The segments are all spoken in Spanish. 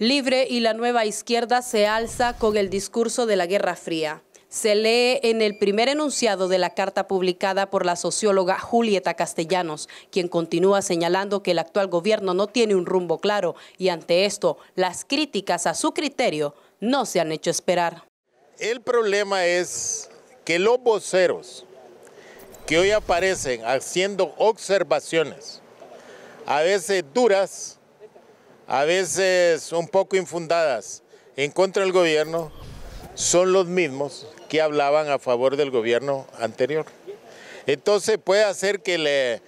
Libre y la nueva izquierda se alza con el discurso de la Guerra Fría. Se lee en el primer enunciado de la carta publicada por la socióloga Julieta Castellanos, quien continúa señalando que el actual gobierno no tiene un rumbo claro y ante esto las críticas a su criterio no se han hecho esperar. El problema es que los voceros que hoy aparecen haciendo observaciones, a veces duras, a veces un poco infundadas, en contra del gobierno, son los mismos que hablaban a favor del gobierno anterior. Entonces puede hacer que,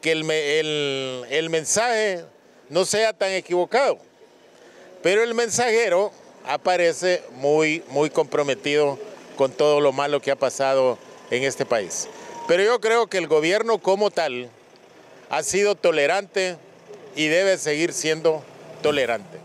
que el, el mensaje no sea tan equivocado, pero el mensajero aparece muy, muy comprometido con todo lo malo que ha pasado en este país. Pero yo creo que el gobierno como tal ha sido tolerante y debe seguir siendo tolerante.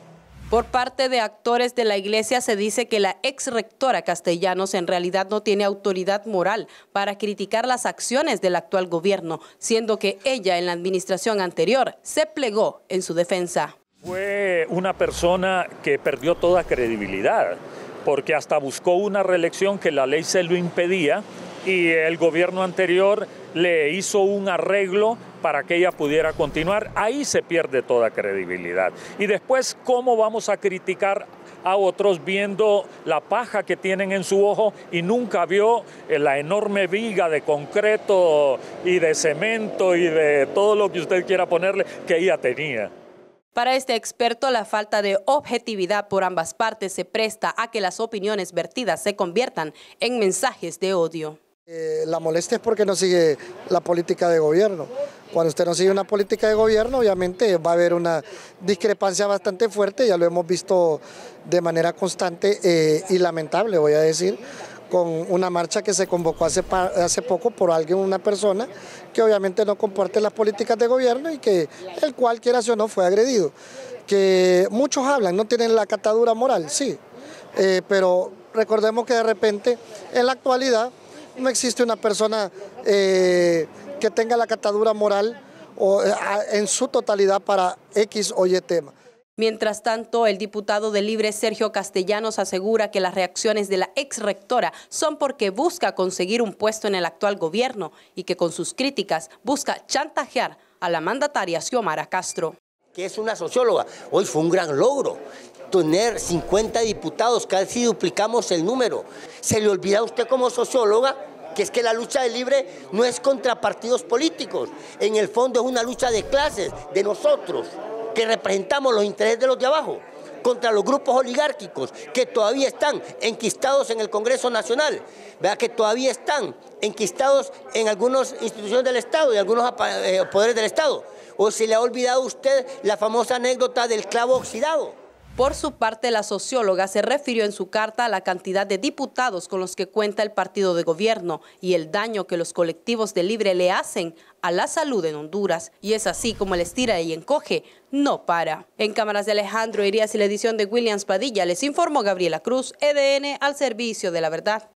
Por parte de actores de la iglesia se dice que la ex rectora Castellanos en realidad no tiene autoridad moral para criticar las acciones del actual gobierno, siendo que ella en la administración anterior se plegó en su defensa. Fue una persona que perdió toda credibilidad, porque hasta buscó una reelección que la ley se lo impedía y el gobierno anterior le hizo un arreglo para que ella pudiera continuar, ahí se pierde toda credibilidad. Y después, ¿cómo vamos a criticar a otros viendo la paja que tienen en su ojo y nunca vio eh, la enorme viga de concreto y de cemento y de todo lo que usted quiera ponerle que ella tenía? Para este experto, la falta de objetividad por ambas partes se presta a que las opiniones vertidas se conviertan en mensajes de odio. Eh, la molestia es porque no sigue la política de gobierno. Cuando usted no sigue una política de gobierno, obviamente va a haber una discrepancia bastante fuerte, ya lo hemos visto de manera constante eh, y lamentable, voy a decir, con una marcha que se convocó hace, poco por alguien, una persona, que obviamente no comparte las políticas de gobierno y que el cual, quiera o no, fue agredido. Que muchos hablan, no tienen la catadura moral, sí, eh, pero recordemos que de repente, en la actualidad, no existe una persona... Eh, que tenga la catadura moral o, eh, en su totalidad para X o Y tema. Mientras tanto, el diputado de Libre Sergio Castellanos asegura que las reacciones de la ex rectora son porque busca conseguir un puesto en el actual gobierno y que con sus críticas busca chantajear a la mandataria Xiomara Castro. Que es una socióloga. Hoy fue un gran logro tener 50 diputados, casi duplicamos el número. ¿Se le olvida a usted como socióloga que es que la lucha de libre no es contra partidos políticos, en el fondo es una lucha de clases, de nosotros, que representamos los intereses de los de abajo contra los grupos oligárquicos que todavía están enquistados en el Congreso Nacional, vea que todavía están enquistados en algunas instituciones del Estado y algunos eh, poderes del Estado. ¿O se le ha olvidado usted la famosa anécdota del clavo oxidado? Por su parte, la socióloga se refirió en su carta a la cantidad de diputados con los que cuenta el partido de gobierno y el daño que los colectivos de libre le hacen a la salud en Honduras. Y es así como el estira y encoge no para. En cámaras de Alejandro Irías y la edición de Williams Padilla les informó Gabriela Cruz, EDN al servicio de la verdad.